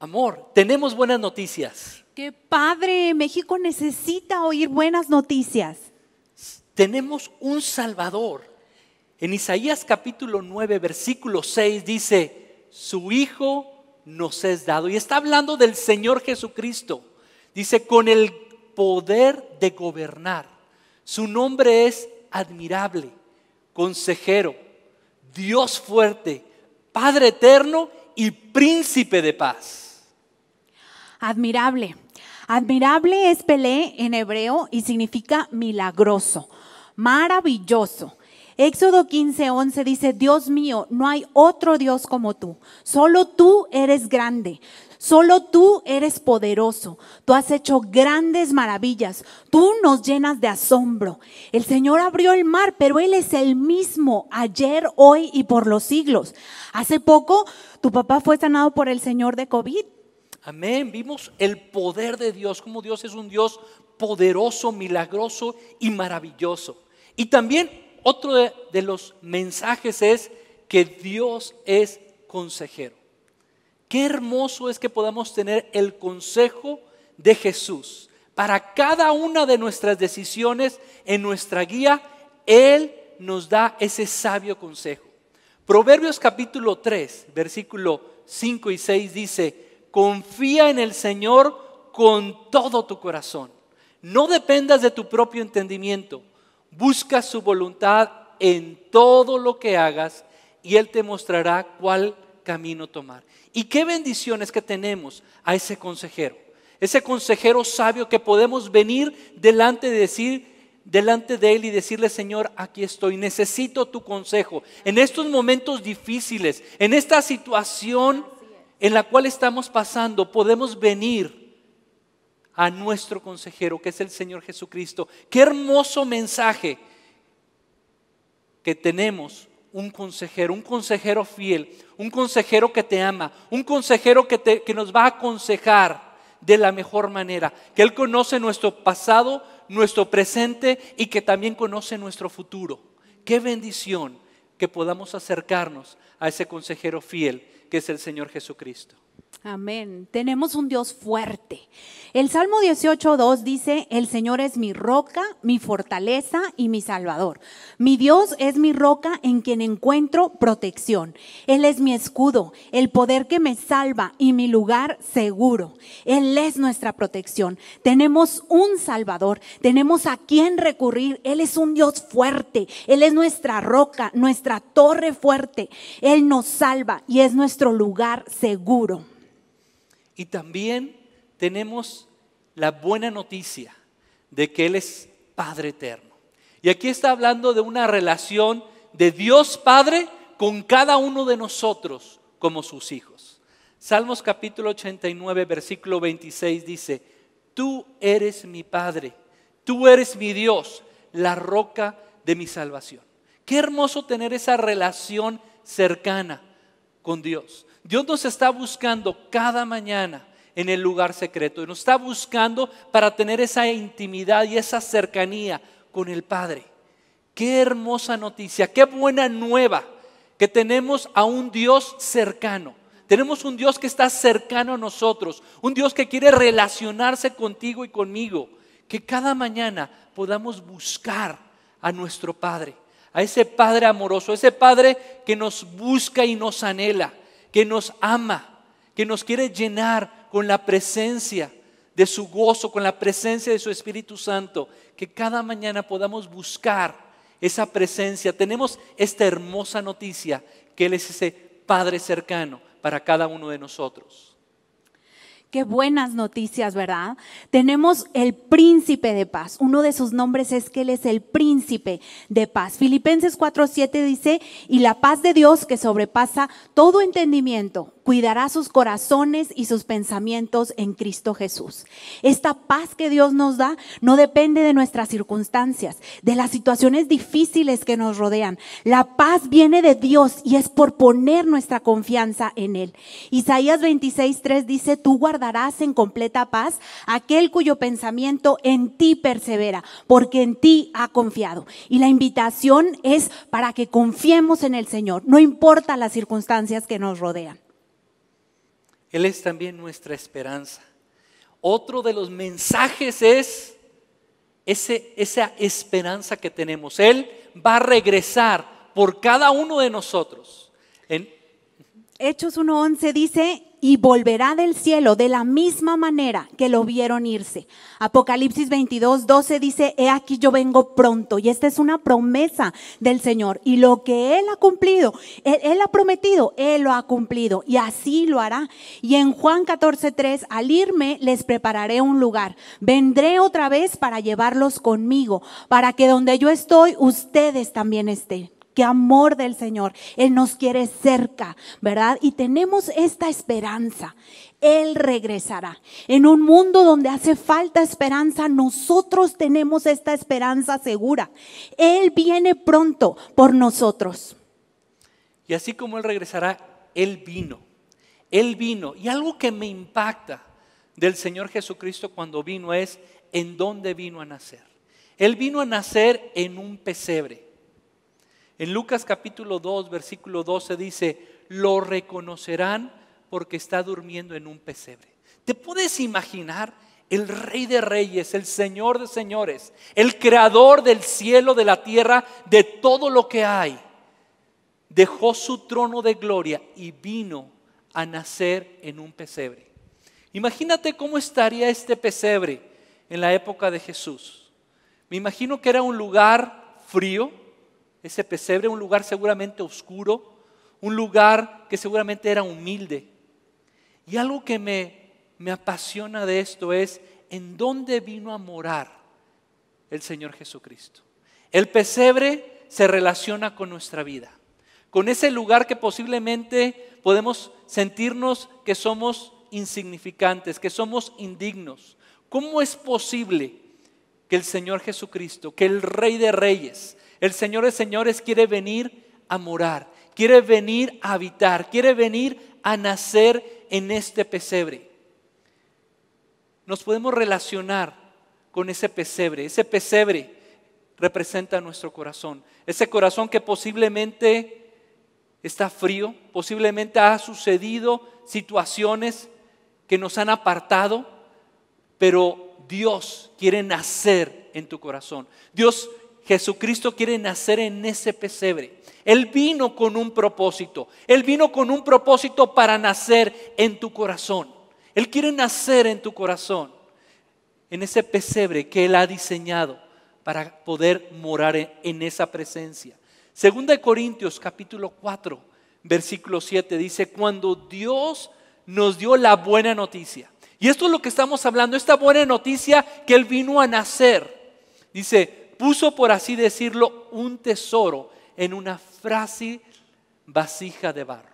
Amor, tenemos buenas noticias. Qué padre, México necesita oír buenas noticias. Tenemos un Salvador. En Isaías capítulo 9, versículo 6 dice, su Hijo nos es dado. Y está hablando del Señor Jesucristo. Dice, con el poder de gobernar. Su nombre es admirable, consejero, Dios fuerte, Padre eterno y príncipe de paz admirable. Admirable es Pelé en hebreo y significa milagroso, maravilloso. Éxodo 15:11 dice, Dios mío, no hay otro Dios como tú. Solo tú eres grande. Solo tú eres poderoso. Tú has hecho grandes maravillas. Tú nos llenas de asombro. El Señor abrió el mar, pero Él es el mismo ayer, hoy y por los siglos. Hace poco tu papá fue sanado por el Señor de COVID. Amén. Vimos el poder de Dios, como Dios es un Dios poderoso, milagroso y maravilloso. Y también otro de, los mensajes es que Dios es consejero. Qué hermoso es que podamos tener el consejo de Jesús. Para cada una de nuestras decisiones en nuestra guía, Él nos da ese sabio consejo. Proverbios capítulo 3, versículo 5 y 6 dice, confía en el Señor con todo tu corazón. No dependas de tu propio entendimiento. Busca su voluntad en todo lo que hagas y Él te mostrará cuál camino tomar. Y qué bendiciones que tenemos a ese consejero, ese consejero sabio que podemos venir delante de decir delante de él y decirle, Señor, aquí estoy, necesito tu consejo. En estos momentos difíciles, en esta situación en la cual estamos pasando, podemos venir a nuestro consejero, que es el Señor Jesucristo. Qué hermoso mensaje que tenemos un consejero, un consejero fiel, un consejero que te ama, un consejero que, que nos va a aconsejar de la mejor manera, que Él conoce nuestro pasado, nuestro presente y que también conoce nuestro futuro. Qué bendición que podamos acercarnos a ese consejero fiel que es el Señor Jesucristo. Amén. Tenemos un Dios fuerte. El Salmo 18.2 dice, el Señor es mi roca, mi fortaleza y mi salvador. Mi Dios es mi roca en quien encuentro protección. Él es mi escudo, el poder que me salva y mi lugar seguro. Él es nuestra protección. Tenemos un salvador, tenemos a quien recurrir. Él es un Dios fuerte, Él es nuestra roca, nuestra torre fuerte. Él nos salva y es nuestro lugar seguro. Y también tenemos la buena noticia de que Él es Padre eterno. Y aquí está hablando de una relación de Dios Padre con cada uno de nosotros como sus hijos. Salmos capítulo 89, versículo 26 dice, Tú eres mi Padre, tú eres mi Dios, la roca de mi salvación. Qué hermoso tener esa relación cercana con Dios. Dios nos está buscando cada mañana en el lugar secreto y nos está buscando para tener esa intimidad y esa cercanía con el Padre. Qué hermosa noticia, qué buena nueva que tenemos a un Dios cercano. Tenemos un Dios que está cercano a nosotros, un Dios que quiere relacionarse contigo y conmigo. Que cada mañana podamos buscar a nuestro Padre, a ese Padre amoroso, a ese Padre que nos busca y nos anhela, que nos ama, que nos quiere llenar con la presencia de su gozo, con la presencia de su Espíritu Santo, que cada mañana podamos buscar esa presencia. Tenemos esta hermosa noticia que Él es ese Padre cercano para cada uno de nosotros. Qué buenas noticias, ¿verdad? Tenemos el príncipe de paz. Uno de sus nombres es que Él es el príncipe de paz. Filipenses 4:7 dice, y la paz de Dios que sobrepasa todo entendimiento cuidará sus corazones y sus pensamientos en Cristo Jesús. Esta paz que Dios nos da no depende de nuestras circunstancias, de las situaciones difíciles que nos rodean. La paz viene de Dios y es por poner nuestra confianza en Él. Isaías 26.3 dice, tú guardarás en completa paz aquel cuyo pensamiento en ti persevera, porque en ti ha confiado. Y la invitación es para que confiemos en el Señor, no importa las circunstancias que nos rodean. Él es también nuestra esperanza. Otro de los mensajes es ese, esa esperanza que tenemos. Él va a regresar por cada uno de nosotros. En... Hechos 1.11 dice, y volverá del cielo de la misma manera que lo vieron irse. Apocalipsis 22, 12 dice, he aquí yo vengo pronto. Y esta es una promesa del Señor. Y lo que Él ha cumplido, Él, ha prometido, Él lo ha cumplido. Y así lo hará. Y en Juan 14, 3, al irme les prepararé un lugar. Vendré otra vez para llevarlos conmigo, para que donde yo estoy, ustedes también estén qué amor del Señor. Él nos quiere cerca, ¿verdad? Y tenemos esta esperanza. Él regresará. En un mundo donde hace falta esperanza, nosotros tenemos esta esperanza segura. Él viene pronto por nosotros. Y así como Él regresará, Él vino. Él vino. Y algo que me impacta del Señor Jesucristo cuando vino es en dónde vino a nacer. Él vino a nacer en un pesebre. En Lucas capítulo 2, versículo 12 dice, lo reconocerán porque está durmiendo en un pesebre. ¿Te puedes imaginar el rey de reyes, el señor de señores, el creador del cielo, de la tierra, de todo lo que hay? Dejó su trono de gloria y vino a nacer en un pesebre. Imagínate cómo estaría este pesebre en la época de Jesús. Me imagino que era un lugar frío, ese pesebre, un lugar seguramente oscuro, un lugar que seguramente era humilde. Y algo que me, me apasiona de esto es en dónde vino a morar el Señor Jesucristo. El pesebre se relaciona con nuestra vida, con ese lugar que posiblemente podemos sentirnos que somos insignificantes, que somos indignos. ¿Cómo es posible que el Señor Jesucristo, que el Rey de Reyes, el Señor de señores quiere venir a morar, quiere venir a habitar, quiere venir a nacer en este pesebre. Nos podemos relacionar con ese pesebre. Ese pesebre representa nuestro corazón. Ese corazón que posiblemente está frío, posiblemente ha sucedido situaciones que nos han apartado, pero Dios quiere nacer en tu corazón. Dios Jesucristo quiere nacer en ese pesebre. Él vino con un propósito. Él vino con un propósito para nacer en tu corazón. Él quiere nacer en tu corazón, en ese pesebre que Él ha diseñado para poder morar en, esa presencia. Segunda de Corintios capítulo 4, versículo 7 dice, cuando Dios nos dio la buena noticia. Y esto es lo que estamos hablando, esta buena noticia que Él vino a nacer. Dice, puso, por así decirlo, un tesoro en una frágil vasija de barro.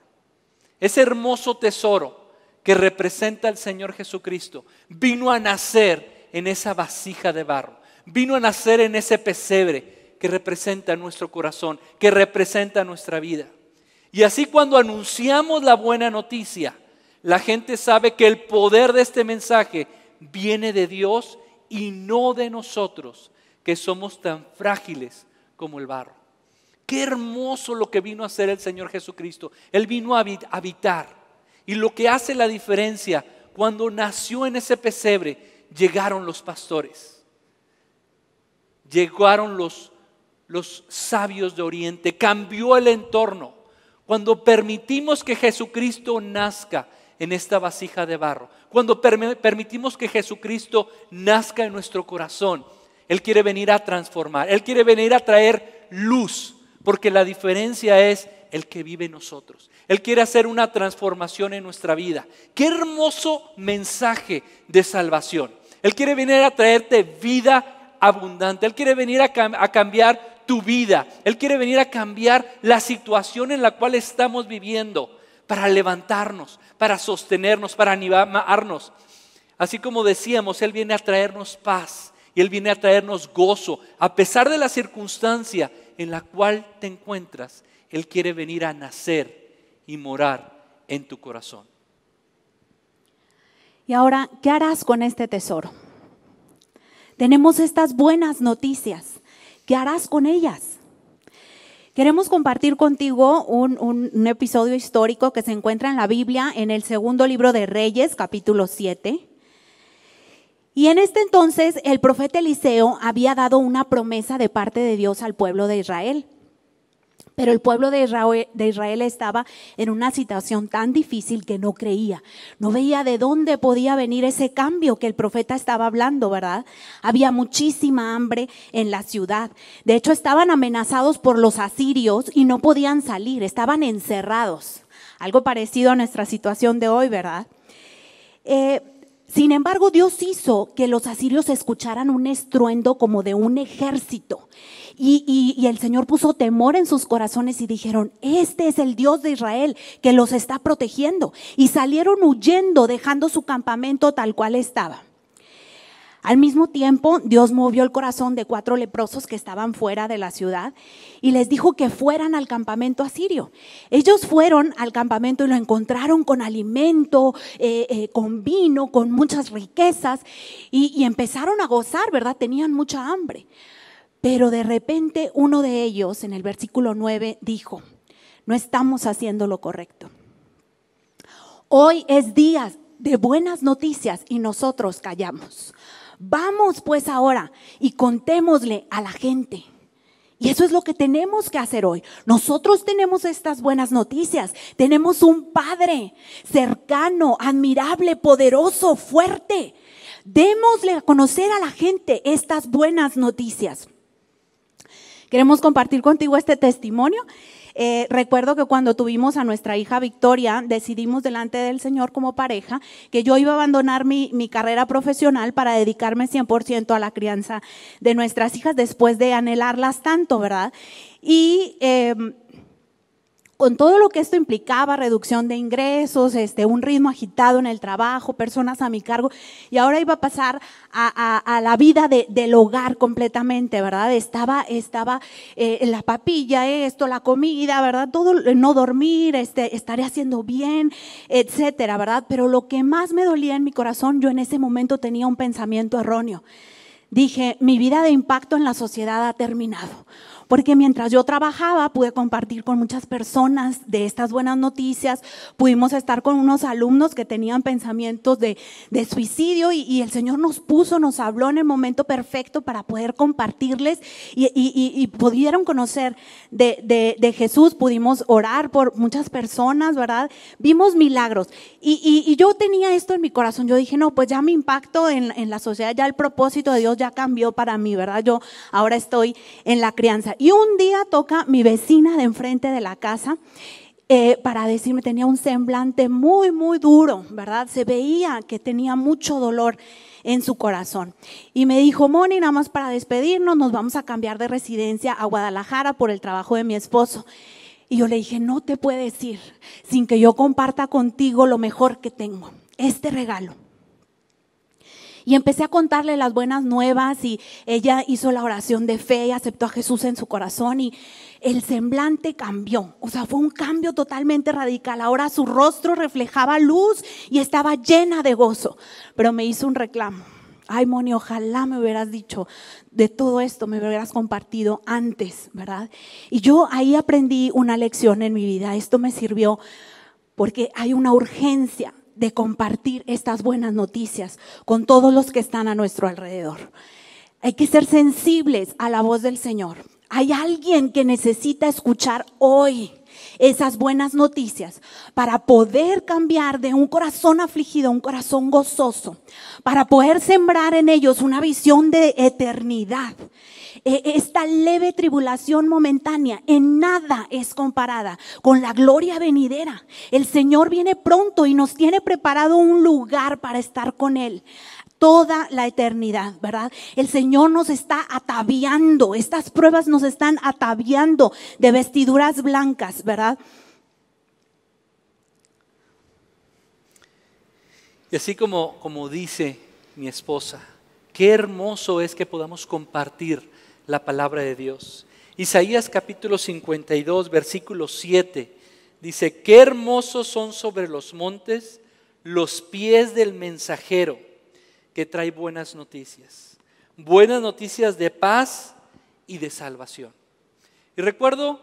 Ese hermoso tesoro que representa al Señor Jesucristo vino a nacer en esa vasija de barro, vino a nacer en ese pesebre que representa nuestro corazón, que representa nuestra vida. Y así cuando anunciamos la buena noticia, la gente sabe que el poder de este mensaje viene de Dios y no de nosotros, que somos tan frágiles como el barro. Qué hermoso lo que vino a hacer el Señor Jesucristo. Él vino a habitar. Y lo que hace la diferencia, cuando nació en ese pesebre, llegaron los pastores. Llegaron los, los sabios de Oriente. Cambió el entorno. Cuando permitimos que Jesucristo nazca en esta vasija de barro. Cuando permitimos que Jesucristo nazca en nuestro corazón él quiere venir a transformar, Él quiere venir a traer luz, porque la diferencia es el que vive en nosotros. Él quiere hacer una transformación en nuestra vida. Qué hermoso mensaje de salvación. Él quiere venir a traerte vida abundante. Él quiere venir a, cambiar tu vida. Él quiere venir a cambiar la situación en la cual estamos viviendo para levantarnos, para sostenernos, para animarnos. Así como decíamos, Él viene a traernos paz y Él viene a traernos gozo. A pesar de la circunstancia en la cual te encuentras, Él quiere venir a nacer y morar en tu corazón. Y ahora, ¿qué harás con este tesoro? Tenemos estas buenas noticias. ¿Qué harás con ellas? Queremos compartir contigo un, episodio histórico que se encuentra en la Biblia, en el segundo libro de Reyes, capítulo 7. Y en este entonces el profeta Eliseo había dado una promesa de parte de Dios al pueblo de Israel. Pero el pueblo de Israel, estaba en una situación tan difícil que no creía. No veía de dónde podía venir ese cambio que el profeta estaba hablando, ¿verdad? Había muchísima hambre en la ciudad. De hecho, estaban amenazados por los asirios y no podían salir, estaban encerrados. Algo parecido a nuestra situación de hoy, ¿verdad? Eh, sin embargo, Dios hizo que los asirios escucharan un estruendo como de un ejército. Y, el Señor puso temor en sus corazones y dijeron, este es el Dios de Israel que los está protegiendo. Y salieron huyendo, dejando su campamento tal cual estaba. Al mismo tiempo, Dios movió el corazón de cuatro leprosos que estaban fuera de la ciudad y les dijo que fueran al campamento asirio. Ellos fueron al campamento y lo encontraron con alimento, eh, eh, con vino, con muchas riquezas y, y empezaron a gozar, ¿verdad? Tenían mucha hambre. Pero de repente uno de ellos, en el versículo 9, dijo, no estamos haciendo lo correcto. Hoy es día de buenas noticias y nosotros callamos. Vamos pues ahora y contémosle a la gente. Y eso es lo que tenemos que hacer hoy. Nosotros tenemos estas buenas noticias. Tenemos un Padre cercano, admirable, poderoso, fuerte. Démosle a conocer a la gente estas buenas noticias. Queremos compartir contigo este testimonio eh, recuerdo que cuando tuvimos a nuestra hija Victoria, decidimos delante del Señor como pareja que yo iba a abandonar mi, mi carrera profesional para dedicarme 100% a la crianza de nuestras hijas después de anhelarlas tanto, ¿verdad? Y em, con todo lo que esto implicaba, reducción de ingresos, este, un ritmo agitado en el trabajo, personas a mi cargo, y ahora iba a pasar a, la vida del hogar completamente, ¿verdad? Estaba, estaba eh, la papilla, esto, la comida, ¿verdad? Todo, no dormir, este, estaré haciendo bien, etcétera, ¿verdad? Pero lo que más me dolía en mi corazón, yo en ese momento tenía un pensamiento erróneo. Dije, mi vida de impacto en la sociedad ha terminado porque mientras yo trabajaba pude compartir con muchas personas de estas buenas noticias, pudimos estar con unos alumnos que tenían pensamientos de, suicidio y, el Señor nos puso, nos habló en el momento perfecto para poder compartirles y, pudieron conocer de, Jesús, pudimos orar por muchas personas, ¿verdad? Vimos milagros y, yo tenía esto en mi corazón, yo dije, no, pues ya mi impacto en, en la sociedad, ya el propósito de Dios ya cambió para mí, ¿verdad? Yo ahora estoy en la crianza. Y un día toca mi vecina de enfrente de la casa. Eh, para decirme, tenía un semblante muy, muy duro, ¿verdad? Se veía que tenía mucho dolor en su corazón. Y me dijo, Moni, nada más para despedirnos, nos vamos a cambiar de residencia a Guadalajara por el trabajo de mi esposo. Y yo le dije, no te puedes ir sin que yo comparta contigo lo mejor que tengo, este regalo. Y empecé a contarle las buenas nuevas y ella hizo la oración de fe y aceptó a Jesús en su corazón y el semblante cambió. O sea, fue un cambio totalmente radical. Ahora su rostro reflejaba luz y estaba llena de gozo. Pero me hizo un reclamo. Ay, Moni, ojalá me hubieras dicho de todo esto, me hubieras compartido antes, ¿verdad? Y yo ahí aprendí una lección en mi vida. Esto me sirvió porque hay una urgencia de compartir estas buenas noticias con todos los que están a nuestro alrededor. Hay que ser sensibles a la voz del Señor. Hay alguien que necesita escuchar hoy esas buenas noticias para poder cambiar de un corazón afligido a un corazón gozoso, para poder sembrar en ellos una visión de eternidad. E, e, esta leve tribulación momentánea en nada es comparada con la gloria venidera. El Señor viene pronto y nos tiene preparado un lugar para estar con Él toda la eternidad, ¿verdad? El Señor nos está ataviando, estas pruebas nos están ataviando de vestiduras blancas, ¿verdad? Y así como, como dice mi esposa, qué hermoso es que podamos compartir la palabra de Dios. Isaías capítulo 52, versículo 7, dice, qué hermosos son sobre los montes los pies del mensajero que trae buenas noticias, buenas noticias de paz y de salvación. Y recuerdo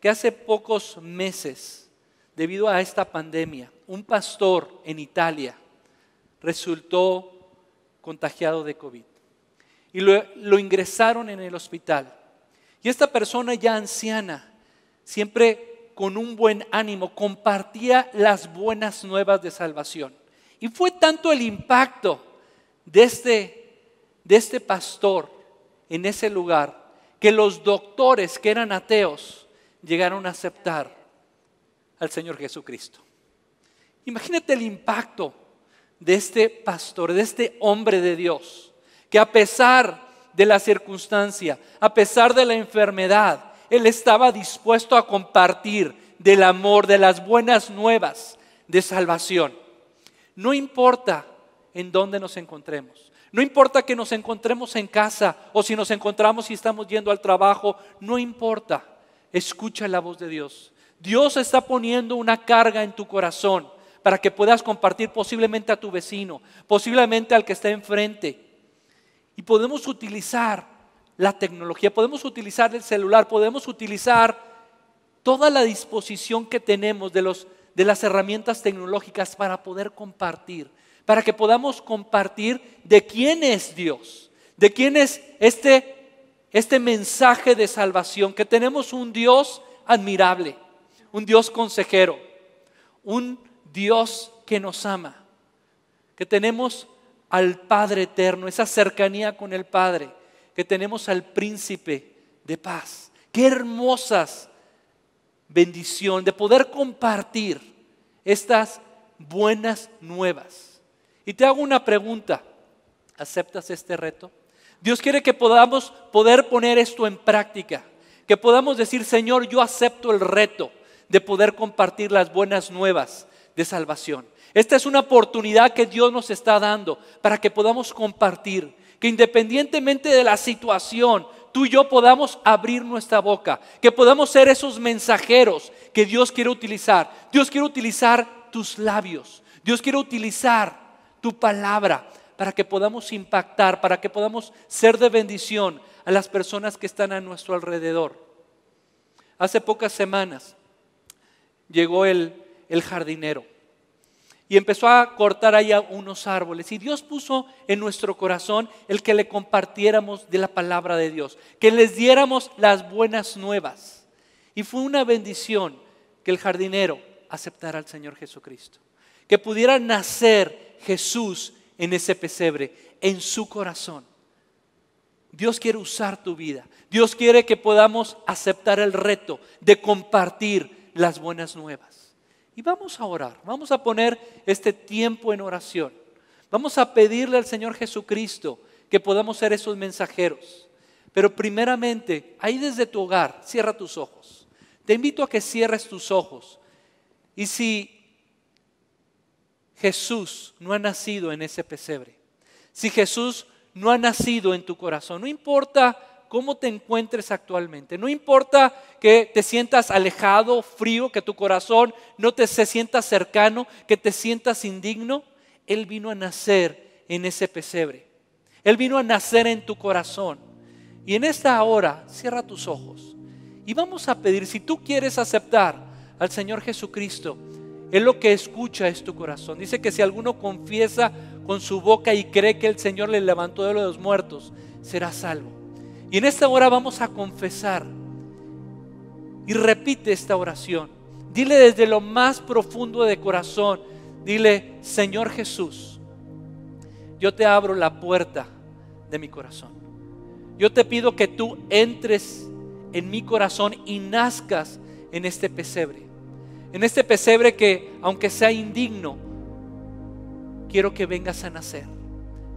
que hace pocos meses, debido a esta pandemia, un pastor en Italia resultó contagiado de COVID y lo, ingresaron en el hospital. Y esta persona ya anciana, siempre con un buen ánimo, compartía las buenas nuevas de salvación. Y fue tanto el impacto de este, de este pastor en ese lugar que los doctores que eran ateos llegaron a aceptar al Señor Jesucristo. Imagínate el impacto de este pastor, de este hombre de Dios que a pesar de la circunstancia, a pesar de la enfermedad, Él estaba dispuesto a compartir del amor, de las buenas nuevas de salvación. No importa en dónde nos encontremos, no importa que nos encontremos en casa o si nos encontramos y estamos yendo al trabajo, no importa, escucha la voz de Dios. Dios está poniendo una carga en tu corazón para que puedas compartir posiblemente a tu vecino, posiblemente al que está enfrente y podemos utilizar la tecnología, podemos utilizar el celular, podemos utilizar toda la disposición que tenemos de, los, de las herramientas tecnológicas para poder compartir, para que podamos compartir de quién es Dios, de quién es este, este mensaje de salvación, que tenemos un Dios admirable, un Dios consejero, un Dios que nos ama, que tenemos al Padre eterno, esa cercanía con el Padre, que tenemos al príncipe de paz. Qué hermosas bendición de poder compartir estas buenas nuevas. Y te hago una pregunta. ¿Aceptas este reto? Dios quiere que podamos poder poner esto en práctica, que podamos decir, Señor, yo acepto el reto de poder compartir las buenas nuevas de salvación. Esta es una oportunidad que Dios nos está dando para que podamos compartir, que independientemente de la situación, tú y yo podamos abrir nuestra boca, que podamos ser esos mensajeros que Dios quiere utilizar. Dios quiere utilizar tus labios, Dios quiere utilizar tu palabra para que podamos impactar, para que podamos ser de bendición a las personas que están a nuestro alrededor. Hace pocas semanas llegó el, el jardinero y empezó a cortar allá unos árboles. Y Dios puso en nuestro corazón el que le compartiéramos de la palabra de Dios, que les diéramos las buenas nuevas. Y fue una bendición que el jardinero aceptara al Señor Jesucristo, que pudiera nacer Jesús en ese pesebre, en su corazón. Dios quiere usar tu vida. Dios quiere que podamos aceptar el reto de compartir las buenas nuevas. Y vamos a orar, vamos a poner este tiempo en oración. Vamos a pedirle al Señor Jesucristo que podamos ser esos mensajeros. Pero primeramente, ahí desde tu hogar, cierra tus ojos. Te invito a que cierres tus ojos. Y si Jesús no ha nacido en ese pesebre, si Jesús no ha nacido en tu corazón, no importa cómo te encuentres actualmente. No importa que te sientas alejado, frío, que tu corazón no te se sienta cercano, que te sientas indigno, Él vino a nacer en ese pesebre. Él vino a nacer en tu corazón. Y en esta hora, cierra tus ojos. Y vamos a pedir, si tú quieres aceptar al Señor Jesucristo, Él lo que escucha es tu corazón. Dice que si alguno confiesa con su boca y cree que el Señor le levantó de los muertos, será salvo. Y en esta hora vamos a confesar. Y repite esta oración. Dile desde lo más profundo de corazón. Dile, Señor Jesús, yo te abro la puerta de mi corazón. Yo te pido que tú entres en mi corazón y nazcas en este pesebre. En este pesebre que, aunque sea indigno, quiero que vengas a nacer.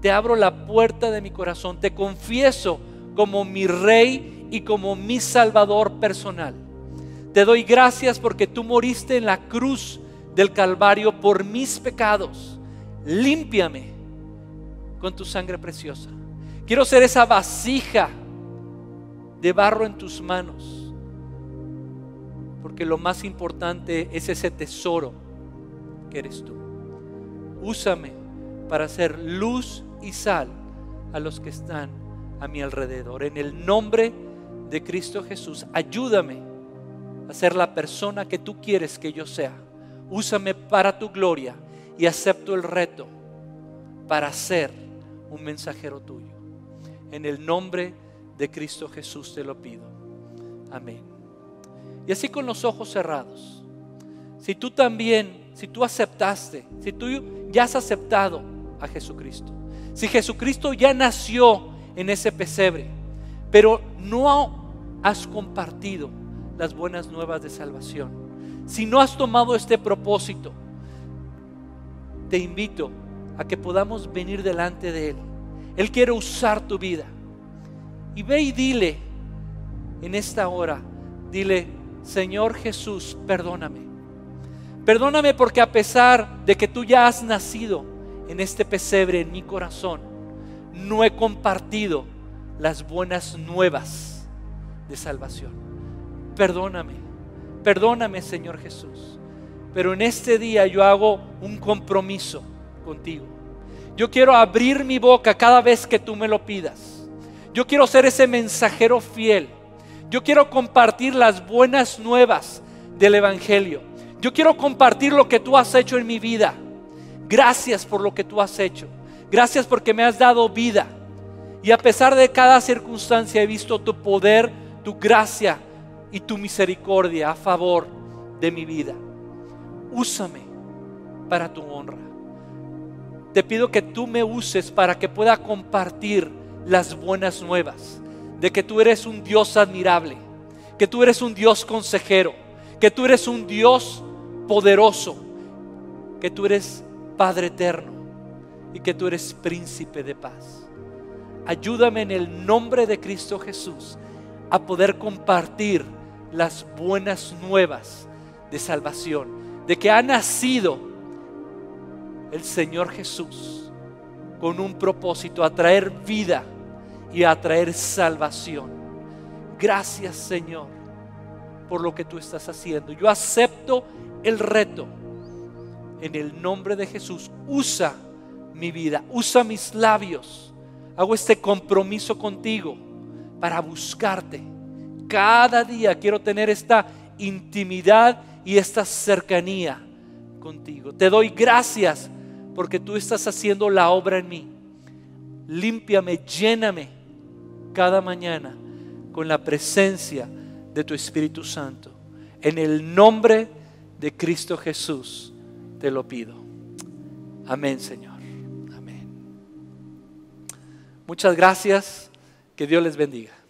Te abro la puerta de mi corazón. Te confieso como mi Rey y como mi Salvador personal. Te doy gracias porque tú moriste en la cruz del Calvario por mis pecados. Límpiame con tu sangre preciosa. Quiero ser esa vasija de barro en tus manos. Porque lo más importante es ese tesoro que eres tú. Úsame para hacer luz y sal a los que están a mi alrededor. En el nombre de Cristo Jesús, ayúdame a ser la persona que tú quieres que yo sea. Úsame para tu gloria y acepto el reto para ser un mensajero tuyo. En el nombre de Cristo Jesús te lo pido. Amén. Y así con los ojos cerrados. Si tú también, si tú aceptaste, si tú ya has aceptado a Jesucristo, si Jesucristo ya nació en ese pesebre, pero no has compartido las buenas nuevas de salvación. Si no has tomado este propósito, te invito a que podamos venir delante de Él. Él quiere usar tu vida. Y ve y dile en esta hora, dile, Señor Jesús, perdóname. Perdóname porque a pesar de que tú ya has nacido en este pesebre, en mi corazón, no he compartido las buenas nuevas de salvación. Perdóname, perdóname Señor Jesús, pero en este día yo hago un compromiso contigo. Yo quiero abrir mi boca cada vez que tú me lo pidas. Yo quiero ser ese mensajero fiel. Yo quiero compartir las buenas nuevas del Evangelio. Yo quiero compartir lo que tú has hecho en mi vida. Gracias por lo que tú has hecho. Gracias porque me has dado vida. Y a pesar de cada circunstancia he visto tu poder, tu gracia y tu misericordia a favor de mi vida. Úsame para tu honra. Te pido que tú me uses para que pueda compartir las buenas nuevas de que tú eres un Dios admirable, que tú eres un Dios consejero, que tú eres un Dios poderoso, que tú eres Padre eterno y que tú eres príncipe de paz. Ayúdame en el nombre de Cristo Jesús a poder compartir las buenas nuevas de salvación, de que ha nacido el Señor Jesús con un propósito, atraer vida y atraer salvación. Gracias Señor por lo que tú estás haciendo. Yo acepto el reto. En el nombre de Jesús, usa mi vida. Usa mis labios. Hago este compromiso contigo para buscarte. Cada día quiero tener esta intimidad y esta cercanía contigo. Te doy gracias porque tú estás haciendo la obra en mí. Límpiame, lléname cada mañana con la presencia de tu Espíritu Santo. En el nombre de Cristo Jesús te lo pido. Amén, Señor. Muchas gracias. Que Dios les bendiga.